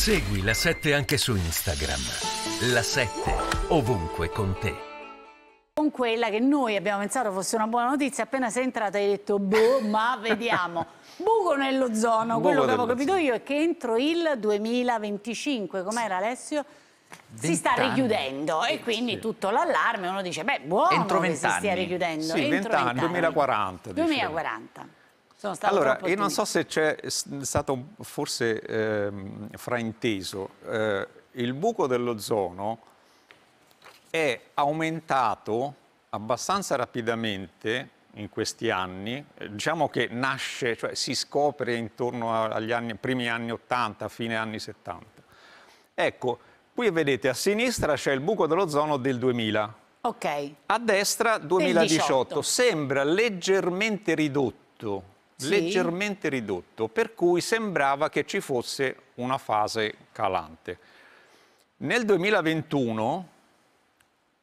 Segui la 7 anche su Instagram. La 7 ovunque con te con quella che noi abbiamo pensato fosse una buona notizia, appena sei entrata hai detto boh, ma vediamo. Buco nell'ozono, quello che avevo capito io è che entro il 2025, com'era Alessio? Si sta richiudendo e quindi tutto l'allarme, uno dice beh buono entro che si stia richiudendo. Sì, entro 20 anni, 2040. 2040 allora, io non so se c'è stato forse eh, frainteso. Eh, il buco dell'ozono è aumentato abbastanza rapidamente in questi anni, eh, diciamo che nasce, cioè si scopre intorno agli anni, primi anni 80, fine anni 70. Ecco, qui vedete a sinistra c'è il buco dell'ozono del 2000. Ok. A destra 2018. Sembra leggermente ridotto sì. leggermente ridotto, per cui sembrava che ci fosse una fase calante. Nel 2021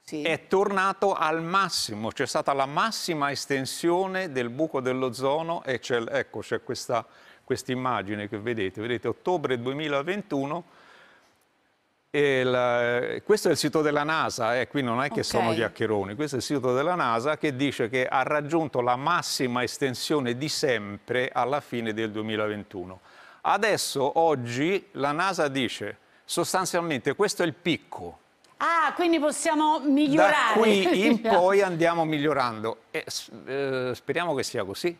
sì. è tornato al massimo, c'è stata la massima estensione del buco dell'ozono e c'è, ecco c'è questa immagine che vedete, vedete ottobre 2021 il, eh, questo è il sito della NASA, eh, qui non è che okay. sono chiacchieroni, questo è il sito della NASA che dice che ha raggiunto la massima estensione di sempre alla fine del 2021. Adesso, oggi, la NASA dice sostanzialmente questo è il picco. Ah, quindi possiamo migliorare. Da qui in poi andiamo migliorando. E, eh, speriamo che sia così.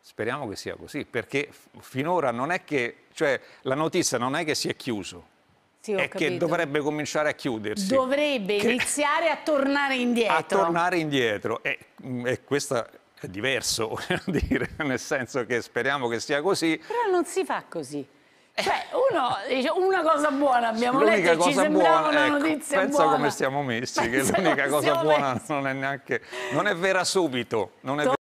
Speriamo che sia così, perché finora non è che, cioè la notizia non è che si è chiuso sì, è capito. che dovrebbe cominciare a chiudersi. Dovrebbe iniziare a tornare indietro. A tornare indietro. E, mm, e questa è diverso, dire, nel senso che speriamo che sia così. Però non si fa così. Eh. Cioè, uno dice una cosa buona abbiamo l'unica letto e ci sembrava buona, una ecco, notizia pensa buona. come stiamo messi, pensa che l'unica cosa buona messi. non è neanche... non è vera subito, non è